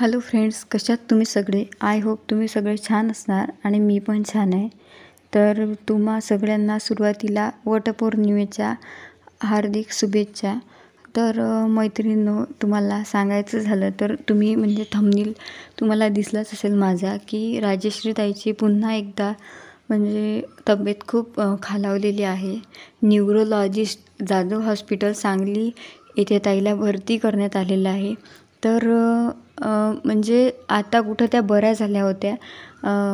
hello friends कशात तुम्ही सगळे आय होप तुम्ही सगळे छान असणार आणि मी पण छान आहे तर तुम्हा सगळ्यांना सुरुवातीला वटपौर्णिमेच्या हार्दिक शुभेच्छा तर मैत्रिणींनो तुम्हाला सांगायचं झालं तर तुम्ही म्हणजे थमनील तुम्हाला दिसलाच असेल माझा की राजेश्रीताईची ताईची पुन्हा एकदा म्हणजे तब्येत खूप खालावलेली आहे न्यूरोलॉजिस्ट जाधव हॉस्पिटल सांगली येथे ताईला भरती करण्यात आलेलं आहे तर म्हणजे आता कुठं त्या बऱ्या झाल्या होत्या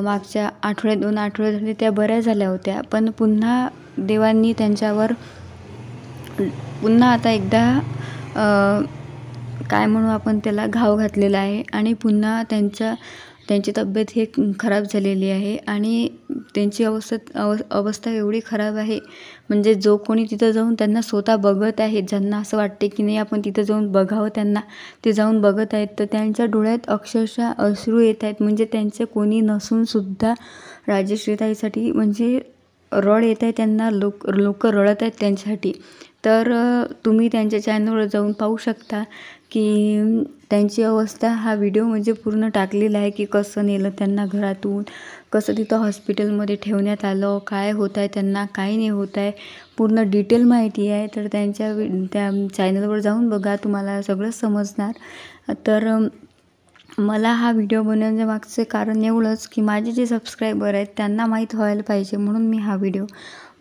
मागच्या आठवड्यात दोन आठवडे झाले त्या बऱ्या झाल्या होत्या पण पुन्हा देवांनी त्यांच्यावर पुन्हा आता एकदा काय म्हणू आपण त्याला घाव घातलेला आहे आणि पुन्हा त्यांच्या त्यांची तब्येत ही खराब झालेली आहे आणि त्यांची अवस्था अव अवस्था एवढी खराब आहे म्हणजे जो कोणी तिथं जाऊन त्यांना स्वतः बघत आहे ज्यांना असं वाटते की नाही आपण तिथं जाऊन बघावं त्यांना ते जाऊन बघत आहेत तर त्यांच्या डोळ्यात अक्षरशः अश्रू येत आहेत म्हणजे त्यांचे कोणी नसूनसुद्धा राजश्रीताईसाठी म्हणजे रड येत आहे त्यांना लोक लोकं रडत आहेत त्यांच्यासाठी तर तुम्ही त्यांच्या चॅनलवर जाऊन पाहू शकता की त्यांची अवस्था हा व्हिडिओ म्हणजे पूर्ण टाकलेला आहे की कसं नेलं त्यांना घरातून कसं तिथं हॉस्पिटलमध्ये ठेवण्यात आलं काय होत आहे त्यांना काय नाही होत आहे पूर्ण डिटेल माहिती आहे तर त्यांच्या त्या चॅनलवर जाऊन बघा तुम्हाला सगळं समजणार तर मला हा व्हिडिओ बनवण्याच्या मागचं कारण एवढंच की माझे जे सबस्क्रायबर आहेत त्यांना माहीत व्हायला पाहिजे म्हणून मी हा व्हिडिओ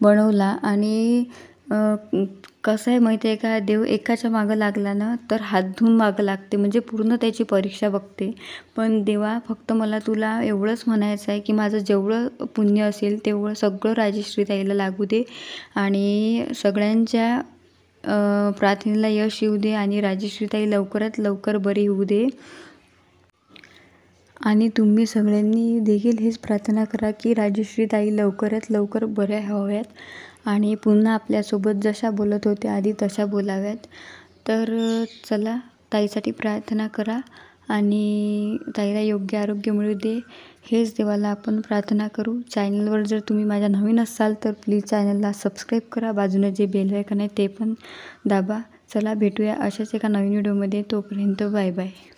बनवला आणि कसं आहे माहिती आहे का देव एकाच्या मागं लागला ना तर हात धुवून मागं लागते म्हणजे पूर्ण त्याची परीक्षा बघते पण देवा फक्त मला तुला एवढंच म्हणायचं आहे की माझं जेवढं पुण्य असेल तेवढं सगळं राजश्री ताईला लागू दे आणि सगळ्यांच्या प्रार्थनेला यश येऊ दे आणि ताई लवकरात लवकर बरी होऊ दे आणि तुम्ही सगळ्यांनी देखील हेच प्रार्थना करा की राजश्री ताई लवकरात लवकर बऱ्या व्हाव्यात आणि पुन्हा आपल्यासोबत जशा बोलत होत्या आधी तशा बोलाव्यात तर चला ताईसाठी प्रार्थना करा आणि ताईला योग्य आरोग्य मिळू दे हेच देवाला आपण प्रार्थना करू चॅनलवर जर तुम्ही माझ्या नवीन असाल तर प्लीज चॅनलला सबस्क्राईब करा बाजूने जे बेल आयकन आहे ते पण दाबा चला भेटूया अशाच एका नवीन व्हिडिओमध्ये तोपर्यंत बाय बाय